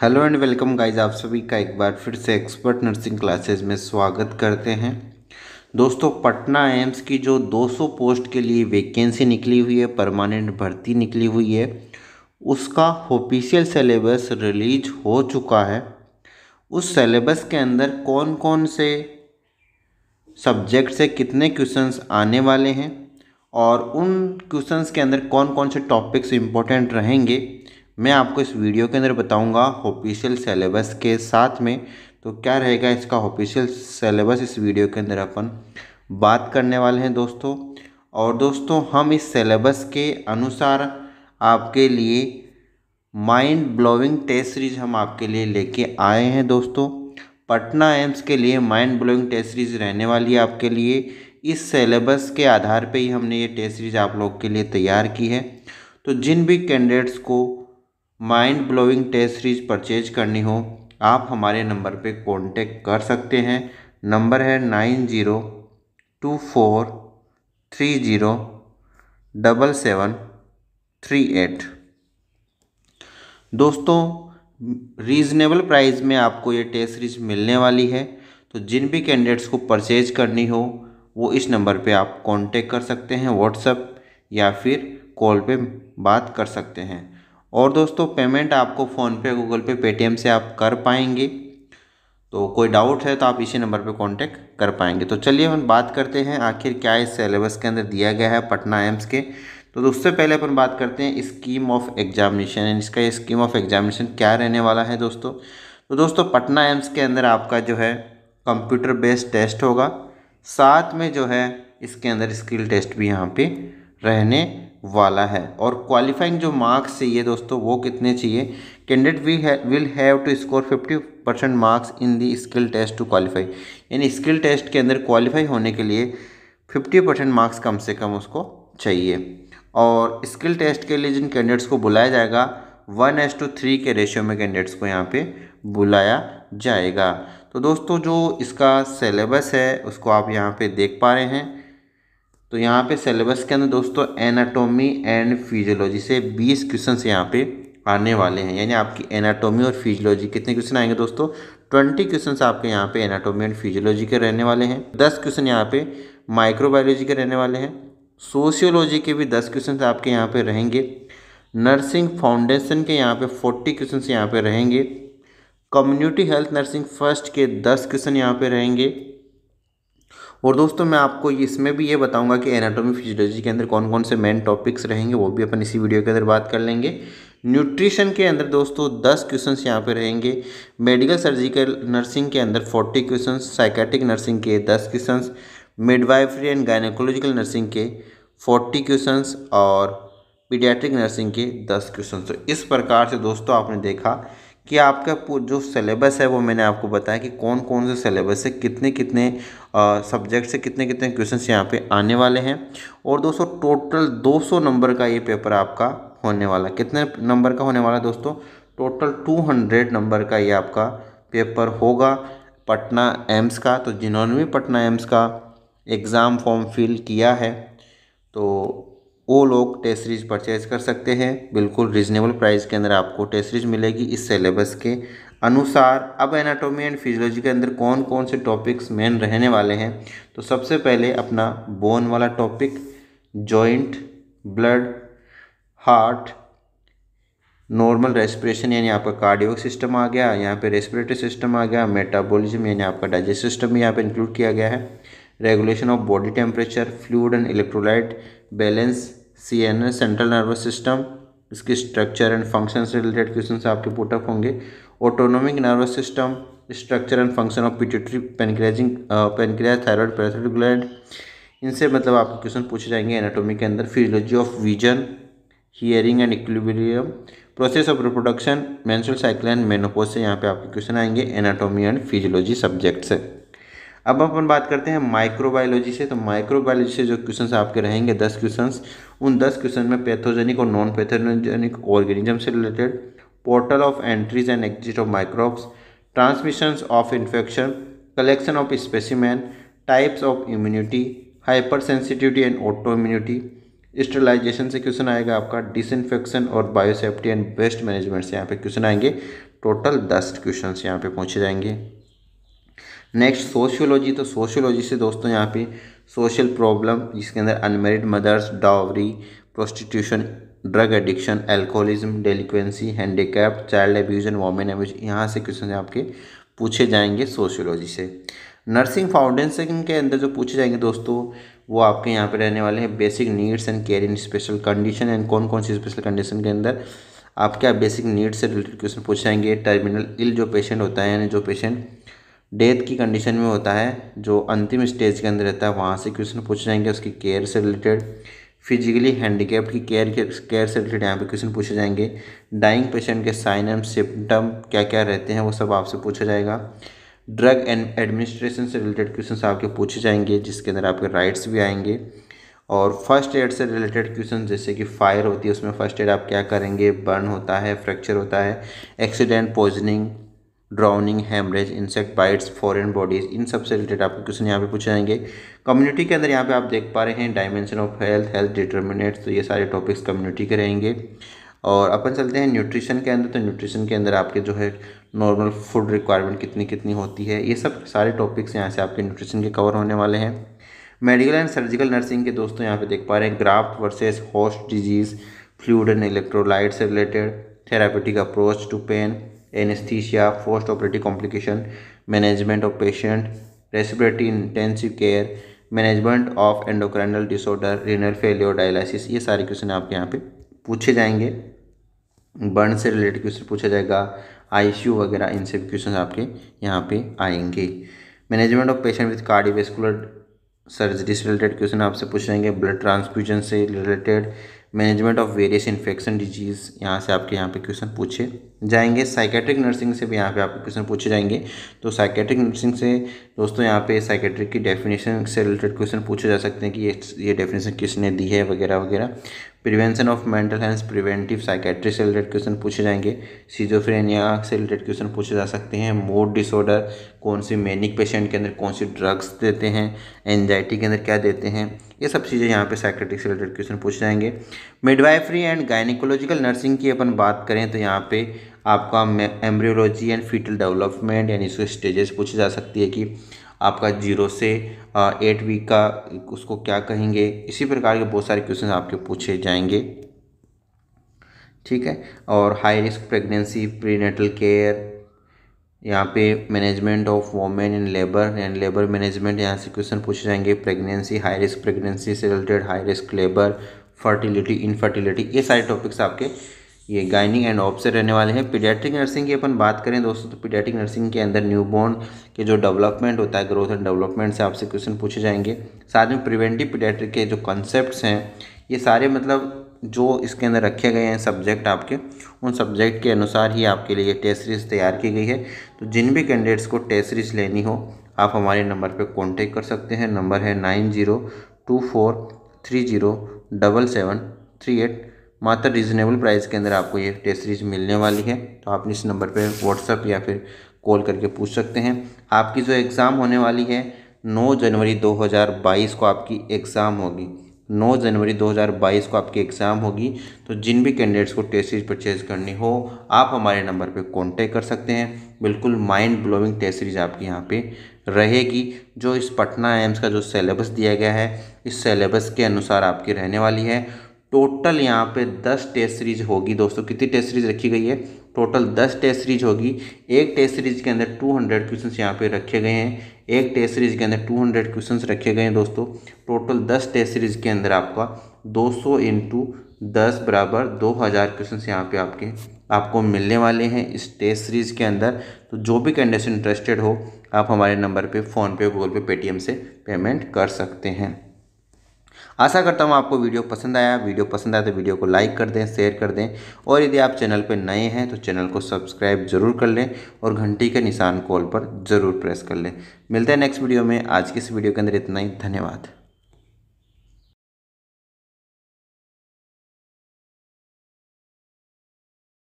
hello and welcome guys आप सभी का एक बार फिर से एक्सपर्ट नर्सिंग क्लासेस में स्वागत करते हैं दोस्तों पटना एम्स की जो 200 पोस्ट के लिए वैकेंसी निकली हुई है परमानेंट भर्ती निकली हुई है उसका ऑफिशियल सिलेबस रिलीज हो चुका है उस सिलेबस के अंदर कौन कौन से सब्जेक्ट से कितने क्वेश्चन आने वाले हैं और उन क्वेश्चन के अंदर कौन कौन से टॉपिक्स इम्पोर्टेंट रहेंगे मैं आपको इस वीडियो के अंदर बताऊंगा ऑफिशियल सेलेबस के साथ में तो क्या रहेगा इसका ऑफिशियल सेलेबस इस वीडियो के अंदर अपन बात करने वाले हैं दोस्तों और दोस्तों हम इस सेलेबस के अनुसार आपके लिए माइंड ब्लोइंग टेस्ट सीरीज हम आपके लिए लेके आए हैं दोस्तों पटना एम्स के लिए माइंड ब्लोइंग टेस्ट सीरीज रहने वाली है आपके लिए इस सेलेबस के आधार पे ही हमने ये टेस्ट सीरीज आप लोग के लिए तैयार की है तो जिन भी कैंडिडेट्स को mind blowing test series purchase करनी हो आप हमारे नंबर पे कांटेक्ट कर सकते हैं नंबर है nine zero two four three zero double seven three eight दोस्तों रीज़नेबल प्राइस में आपको ये टेस्ट सीरीज मिलने वाली है तो जिन भी कैंडिडेट्स को परचेज करनी हो वो इस नंबर पे आप कांटेक्ट कर सकते हैं व्हाट्सएप या फिर कॉल पे बात कर सकते हैं और दोस्तों पेमेंट आपको फ़ोनपे गूगल पे पेटीएम से आप कर पाएंगे तो कोई डाउट है तो आप इसी नंबर पे कांटेक्ट कर पाएंगे तो चलिए हम बात करते हैं आखिर क्या इस सिलेबस के अंदर दिया गया है पटना एम्स के तो उससे पहले अपन बात करते हैं स्कीम ऑफ एग्जामिनेशन इसका स्कीम ऑफ एग्जामिनेशन क्या रहने वाला है दोस्तों तो दोस्तों पटना एम्स के अंदर आपका जो है कंप्यूटर बेस्ड टेस्ट होगा साथ में जो है इसके अंदर स्किल टेस्ट भी यहाँ पे रहने वाला है और क्वालिफाइंग जो मार्क्स चाहिए दोस्तों वो कितने चाहिए candidate we will have to score fifty percent marks in the skill test to qualify यानी स्किल टेस्ट के अंदर क्वालिफाई होने के लिए फिफ्टी परसेंट मार्क्स कम से कम उसको चाहिए और स्किल टेस्ट के लिए जिन कैंडिडेट्स को बुलाया जाएगा वन एस टू थ्री के रेशियो में कैंडिडेट्स को यहाँ पर बुलाया जाएगा तो दोस्तों जो इसका सेलेबस है उसको आप यहाँ पर देख पा रहे हैं तो यहाँ पे सिलेबस के अंदर दोस्तों एनाटोमी एंड फिजियोलॉजी से बीस क्वेश्चन यहाँ पे आने वाले हैं यानी आपकी एनाटोमी और फिजियोलॉजी कितने क्वेश्चन आएंगे दोस्तों ट्वेंटी क्वेश्चन आपके यहाँ पे एनाटोमी एंड फिजियोलॉजी के रहने वाले हैं दस क्वेश्चन यहाँ पे माइक्रोबायोलॉजी के रहने वाले हैं सोशियोलॉजी के भी दस क्वेश्चन आपके यहाँ पे रहेंगे नर्सिंग फाउंडेशन के यहाँ पर फोर्टी क्वेश्चन यहाँ पे रहेंगे कम्युनिटी हेल्थ नर्सिंग फर्स्ट के दस क्वेश्चन यहाँ पर रहेंगे और दोस्तों मैं आपको इसमें भी ये बताऊंगा कि एनाटॉमी फिजियोलॉजी के अंदर कौन कौन से मेन टॉपिक्स रहेंगे वो भी अपन इसी वीडियो के अंदर बात कर लेंगे न्यूट्रिशन के अंदर दोस्तों दस क्वेश्चंस यहाँ पे रहेंगे मेडिकल सर्जिकल नर्सिंग के अंदर फोर्टी क्वेश्चन साइकेटिक नर्सिंग के दस question midwifery and gynaecological nursing के फोर्टी क्वेश्चन और पीडियाट्रिक नर्सिंग के दस क्वेश्चन तो इस प्रकार से दोस्तों आपने देखा कि आपका जो सिलेबस है वो मैंने आपको बताया कि कौन कौन से सिलेबस से कितने कितने सब्जेक्ट से कितने कितने क्वेश्चन यहाँ पे आने वाले हैं और दोस्तों टोटल 200 नंबर का ये पेपर आपका होने वाला कितने नंबर का होने वाला है दोस्तों टोटल 200 नंबर का ये आपका पेपर होगा पटना एम्स का तो जिन्होंने भी पटना एम्स का एग्ज़ाम फॉर्म फिल किया है तो वो लोग टेस्ट सीरीज परचेज कर सकते हैं बिल्कुल रिजनेबल प्राइस के अंदर आपको टेस्ट सीरीज मिलेगी इस सिलेबस के अनुसार अब एनाटोमी एंड फिजियोलॉजी के अंदर कौन कौन से टॉपिक्स मेन रहने वाले हैं तो सबसे पहले अपना बोन वाला topic joint blood heart normal respiration यानी आपका कार्डियो सिस्टम आ गया यहाँ पे रेस्पिरेटरी सिस्टम आ गया मेटाबॉलिज्म यानी आपका डाइजेस्ट सिस्टम भी यहाँ पे इंक्लूड किया गया है regulation of body temperature fluid and electrolyte balance C N S central nervous system इसके स्ट्रक्चर एंड फंक्शन से रिलेटेड क्वेश्चन आपके पुटअप होंगे autonomic nervous system structure and function of pituitary पेनक्रेजिंग पेनक्रिया थायरॉयड पैराथोडिक ग्लैंड इनसे मतलब आपके question पूछे जाएंगे एनाटोमी के अंदर physiology of vision hearing and equilibrium process of reproduction menstrual cycle and menopause से यहाँ पे आपके क्वेश्चन आएंगे एनाटोमी एंड फिजियोलॉजी सब्जेक्ट से अब अपन बात करते हैं माइक्रोबायोलॉजी से तो माइक्रोबायोलॉजी से जो क्वेश्चन आपके रहेंगे दस क्वेश्चन उन दस क्वेश्चन में पैथोजेनिक और नॉन पैथोजेनिक ऑर्गेनिज्म से related portal of entries and exit of microbes transmission of infection collection of specimen types of immunity hyper sensitivity and auto immunity sterilization से क्वेश्चन आएगा आपका डिसइनफेक्शन और biosafety and waste management से यहाँ पे question आएंगे total दस question यहाँ पे पूछे जाएंगे नेक्स्ट सोशियोलॉजी तो सोशियोलॉजी से दोस्तों यहाँ पे सोशल प्रॉब्लम जिसके अंदर unmarried mothers dowry prostitution drug addiction alcoholism delinquency handicap child abuse and women abuse यहाँ से क्वेश्चन आपके पूछे जाएंगे सोशियोलॉजी से नर्सिंग फाउंडेशन के अंदर जो पूछे जाएंगे दोस्तों वो आपके यहाँ पे रहने वाले हैं basic needs and care in special condition and कौन कौन सी स्पेशल कंडीशन के अंदर आपके बेसिक नीड्स से रिलेटेड क्वेश्चन पूछ जाएंगे टर्मिनल इल जो पेशेंट होता है यानी जो पेशेंट डेथ की कंडीशन में होता है जो अंतिम स्टेज के अंदर रहता है वहाँ से क्वेश्चन पूछे जाएंगे उसकी केयर से रिलेटेड फिजिकली हैंडीकेप्ड की केयर के केयर से रिलेटेड यहाँ पे क्वेश्चन पूछे जाएंगे डाइंग पेशेंट के साइन एंड सिम्टम क्या क्या रहते हैं वो सब आपसे पूछा जाएगा ड्रग एंड एडमिनिस्ट्रेशन से रिलेटेड क्वेश्चन आपके पूछे जाएंगे जिसके अंदर आपके राइट्स भी आएंगे और फर्स्ट एड से रिलेटेड क्वेश्चन जैसे कि फायर होती है उसमें फर्स्ट एड आप क्या करेंगे बर्न होता है फ्रैक्चर होता है accident poisoning drowning haemorrhage insect bites foreign bodies इन सबसे रिलेटेड आपको क्वेश्चन यहाँ पे पूछे जाएंगे कम्युनिटी के अंदर यहाँ पे आप देख पा रहे हैं dimension of health health determinants तो ये सारे टॉपिक्स कम्युनिटी के रहेंगे और अपन चलते हैं न्यूट्रिशन के अंदर तो न्यूट्रिशन के अंदर आपके जो है नॉर्मल फूड रिक्वायरमेंट कितनी कितनी होती है ये सब सारे टॉपिक्स यहाँ से आपके न्यूट्रिशन के कवर होने वाले हैं मेडिकल एंड सर्जिकल नर्सिंग के दोस्तों यहाँ पे देख पा रहे हैं graft versus host disease fluid and electrolyte से related therapeutic approach to pain anaesthesia post operative complication management of patient respiratory intensive care management of endocrinal disorder renal failure dialysis ये सारे क्वेश्चन आपके यहाँ पे पूछे जाएंगे बर्न से related question पूछा जाएगा आईसीयू वगैरह इन सभी क्वेश्चन आपके यहाँ पे आएंगे management of patient with cardiovascular surgery से रिलेटेड क्वेश्चन आपसे पूछे जाएंगे ब्लड ट्रांसफ्यूजन से related management of various infection disease यहाँ से आपके यहाँ पे क्वेश्चन पूछे जाएंगे साइकेट्रिक नर्सिंग से भी यहाँ पे आपके क्वेश्चन पूछे जाएंगे तो साइकेट्रिक नर्सिंग से दोस्तों यहाँ पे साइकेट्रिक की डेफिनेशन से रिलेटेड क्वेश्चन पूछे जा सकते हैं कि ये ये डेफिनेशन किसने दी है वगैरह वगैरह prevention of mental health preventive psychiatry से रिलेटेड क्वेश्चन पूछे जाएंगे सीजोफ्रेनिया से रिलेटेड क्वेश्चन पूछे जा सकते हैं मूड डिसऑर्डर कौन सी मैनिक पेशेंट के अंदर कौन सी ड्रग्स देते हैं एनजाइटी के अंदर क्या देते हैं ये सब चीज़ें यहाँ पे साइकेट्रिक से रिलेटेड क्वेश्चन पूछे जाएंगे मिडवाइफरी एंड गाइनिकोलॉजिकल नर्सिंग की अपन बात करें तो यहाँ पर आपका एम्ब्रियोलॉजी एंड फीटल डेवलपमेंट यानी इसके स्टेजेस पूछी जा सकती है कि आपका जीरो से एट वीक का उसको क्या कहेंगे इसी प्रकार के बहुत सारे क्वेश्चन आपके पूछे जाएंगे ठीक है और high risk pregnancy prenatal care यहाँ पे management of women in labour and labour management यहाँ से क्वेश्चन पूछे जाएंगे प्रेगनेंसी हाई रिस्क प्रेगनेंसी से related high risk labour fertility infertility ये सारे टॉपिक्स आपके ये गाइनिंग एंड ऑप से रहने वाले हैं पीडियाट्रिक नर्सिंग की अपन बात करें दोस्तों तो पीडियाट्रिक नर्सिंग के अंदर न्यूबॉर्न के जो डेवलपमेंट होता है ग्रोथ एंड डेवलपमेंट से आपसे क्वेश्चन पूछे जाएंगे साथ में प्रिवेंटिव पीडियाट्रिक के जो कॉन्सेप्ट हैं ये सारे मतलब जो इसके अंदर रखे गए हैं सब्जेक्ट आपके उन सब्जेक्ट के अनुसार ही आपके लिए टेस्ट सीरीज तैयार की गई है तो जिन भी कैंडिडेट्स को टेस्ट सीरीज लेनी हो आप हमारे नंबर पर कॉन्टेक्ट कर सकते हैं नंबर है nine zero two four three zero double seven three eight मात्र रिजनेबल प्राइस के अंदर आपको ये टेस्ट सीरीज मिलने वाली है तो आप इस नंबर पर व्हाट्सअप या फिर कॉल करके पूछ सकते हैं आपकी जो एग्ज़ाम होने वाली है 9 जनवरी 2022 को आपकी एग्ज़ाम होगी 9 जनवरी 2022 को आपकी एग्ज़ाम होगी तो जिन भी कैंडिडेट्स को टेस्ट सीरीज परचेज करनी हो आप हमारे नंबर पे कांटेक्ट कर सकते हैं बिल्कुल माइंड ब्लोइंग टेस्ट सीरीज आपकी यहाँ पे रहेगी जो इस पटना एम्स का जो सेलेबस दिया गया है इस सेलेबस के अनुसार आपकी रहने वाली है टोटल यहाँ पे दस टेस्ट सीरीज होगी दोस्तों कितनी टेस्ट सीरीज रखी गई है टोटल दस टेस्ट सीरीज होगी एक टेस्ट सीरीज के अंदर टू हंड्रेड क्वेश्चन यहाँ पे रखे गए हैं एक टेस्ट सीरीज के अंदर टू हंड्रेड क्वेश्चन रखे गए हैं दोस्तों टोटल दस टेस्ट सीरीज के अंदर आपका दो सौ इंटू दस बराबर दो हज़ार क्वेश्चन यहाँ पे आपके आपको मिलने वाले हैं इस टेस्ट सीरीज़ के अंदर तो जो भी कैंडिडेट इंटरेस्टेड हो आप हमारे नंबर पर फ़ोनपे गूगल पे पेटीएम से पेमेंट कर सकते हैं आशा करता हूँ आपको वीडियो पसंद आया वीडियो पसंद आया तो वीडियो को लाइक कर दें शेयर कर दें और यदि आप चैनल पर नए हैं तो चैनल को सब्सक्राइब ज़रूर कर लें और घंटी के निशान कॉल पर ज़रूर प्रेस कर लें मिलते हैं नेक्स्ट वीडियो में आज की इस वीडियो के अंदर इतना ही धन्यवाद